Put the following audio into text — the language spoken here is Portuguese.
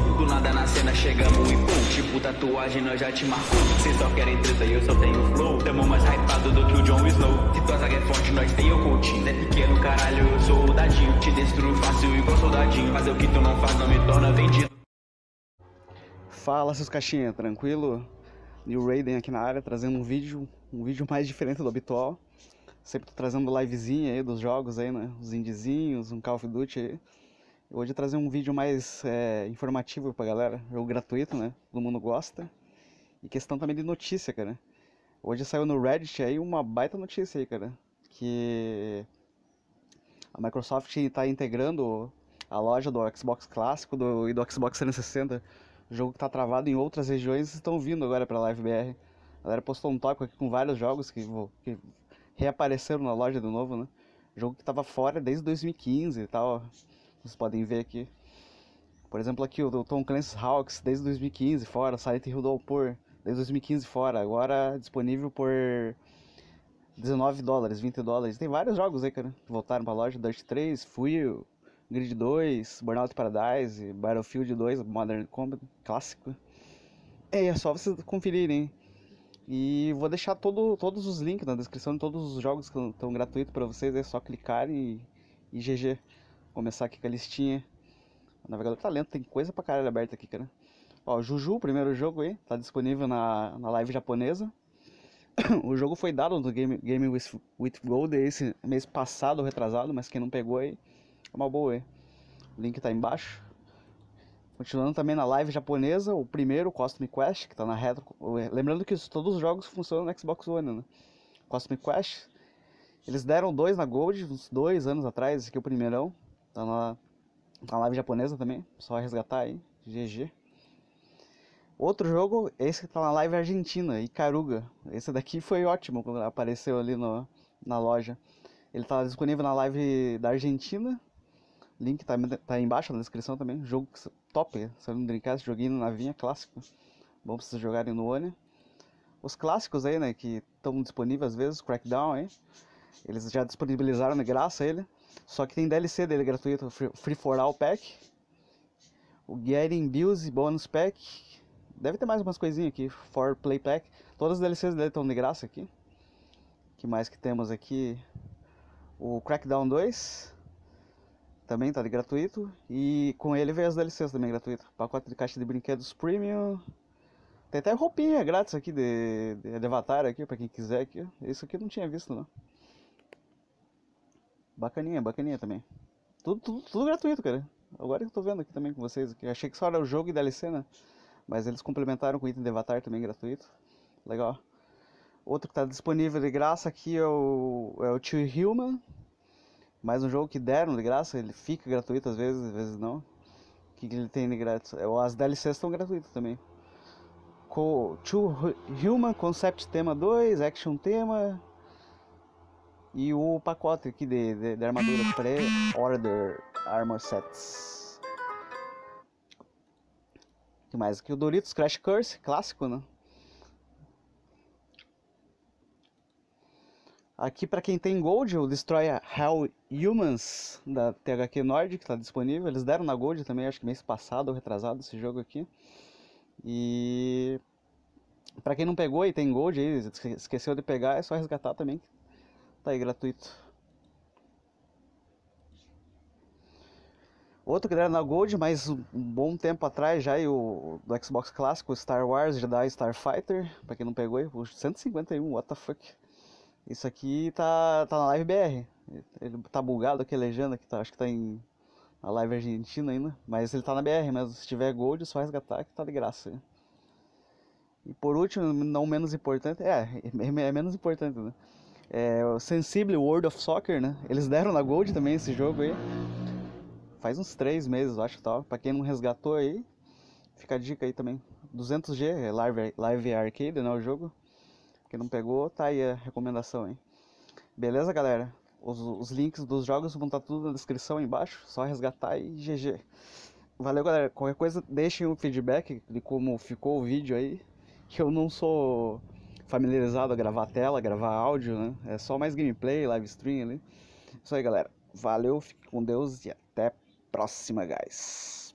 bandido. Do nada na cena chegamos e pum. Tipo tatuagem, nós já te marcou. Cês só querem treta e eu só tenho flow. Tamo mais hypado do que o John Snow. Se tua zaga é forte, nós tem o coaching. É pequeno, caralho, eu sou o dadinho. Te destruo fácil igual soldadinho. Fazer o que tu não faz não me torna vendido. Fala seus caixinha, tranquilo? New Raiden aqui na área, trazendo um vídeo, um vídeo mais diferente do habitual. Sempre tô trazendo livezinha aí dos jogos aí, né? Os indizinhos, um Call of Duty aí. Hoje trazer um vídeo mais é, informativo pra galera, jogo é gratuito, né? Todo mundo gosta. E questão também de notícia, cara. Hoje saiu no Reddit aí uma baita notícia aí, cara. Que a Microsoft está integrando a loja do Xbox clássico do, e do Xbox 360. O jogo que tá travado em outras regiões estão vindo agora pra Live BR. A galera postou um tópico aqui com vários jogos que, que reapareceram na loja de novo, né? Jogo que estava fora desde 2015 e tal. Vocês podem ver aqui. Por exemplo, aqui o Tom Clancy Hawks, desde 2015 fora, Silent Hill Alpor, desde 2015 fora, agora disponível por 19 dólares, 20 dólares. Tem vários jogos aí, cara, que voltaram pra loja, Dust 3, Fuel, Grid 2, Burnout Paradise, Battlefield 2, Modern Combat, clássico. É, é só vocês conferirem. E vou deixar todo, todos os links na descrição de todos os jogos que estão gratuitos para vocês, é só clicar e, e GG começar aqui com a listinha. O navegador tá lento, tem coisa pra caralho aberta aqui, cara. Ó, Juju, primeiro jogo aí, tá disponível na, na live japonesa. o jogo foi dado no Game, Game with, with Gold esse mês passado, retrasado, mas quem não pegou aí, é uma boa aí. O link tá embaixo. Continuando também na live japonesa, o primeiro, Cosmic Quest, que tá na retro. Lembrando que todos os jogos funcionam no Xbox One, né? Cosmic Quest. Eles deram dois na Gold uns dois anos atrás, esse aqui é o primeirão. Tá na, na live japonesa também, só resgatar aí, GG. Outro jogo, esse que tá na live é argentina, Icaruga. Esse daqui foi ótimo quando apareceu ali no, na loja. Ele tá disponível na live da Argentina. Link tá, tá aí embaixo na descrição também. Jogo top, saiu no Dreamcast, joguinho na navinha, é clássico. Bom pra vocês jogarem no One. Os clássicos aí, né, que estão disponíveis às vezes, Crackdown aí. Eles já disponibilizaram de graça ele. Só que tem DLC dele gratuito, Free for All Pack, o Getting Bills Bonus Pack, deve ter mais umas coisinhas aqui, For Play Pack, todas as DLCs dele estão de graça aqui. que mais que temos aqui? O Crackdown 2, também tá de gratuito, e com ele veio as DLCs também gratuito, pacote de caixa de brinquedos Premium... Tem até roupinha grátis aqui de, de, de avatar aqui, pra quem quiser aqui. Isso aqui eu não tinha visto, não. Bacaninha, bacaninha também. Tudo, tudo, tudo gratuito, cara. Agora que eu tô vendo aqui também com vocês. Aqui. Achei que só era o jogo e DLC, né? Mas eles complementaram com item de avatar também gratuito. Legal. Outro que tá disponível de graça aqui é o, é o Tio Human. Mais um jogo que deram de graça. Ele fica gratuito às vezes, às vezes não. O que, que ele tem de grátis? É, as DLCs estão gratuitas também. Co Two Human Concept Tema 2, Action Tema, e o pacote aqui de, de, de armadura pré-order armor sets. O que mais aqui? O Doritos Crash Curse, clássico, né? Aqui para quem tem Gold, o Destroyer Hell Humans da THQ Nordic está disponível. Eles deram na Gold também, acho que mês passado ou retrasado esse jogo aqui. E para quem não pegou e tem Gold aí, esqueceu de pegar, é só resgatar também, que Tá aí, gratuito. Outro que era na Gold, mas um bom tempo atrás já, e o do Xbox clássico, Star Wars Jedi Starfighter, pra quem não pegou, aí, 151, what the fuck. Isso aqui tá, tá na live BR. Ele tá bugado aqui a legenda, que tá, acho que tá em a live argentina ainda, mas ele tá na BR, mas se tiver Gold, é só resgatar que tá de graça. E por último, não menos importante, é, é, é menos importante, né? É, o Sensible World of Soccer, né? Eles deram na Gold também esse jogo aí. Faz uns três meses, eu acho, tal. Pra quem não resgatou aí, fica a dica aí também. 200G, é Live, live Arcade, né? O jogo. Quem não pegou, tá aí a recomendação aí. Beleza, galera? Os, os links dos jogos vão estar tá tudo na descrição aí embaixo. Só resgatar e GG. Valeu, galera. Qualquer coisa, deixem o feedback de como ficou o vídeo aí. Que eu não sou familiarizado a gravar tela, gravar áudio, né? É só mais gameplay, live stream ali. Isso aí, galera. Valeu, fique com Deus e até próxima, guys.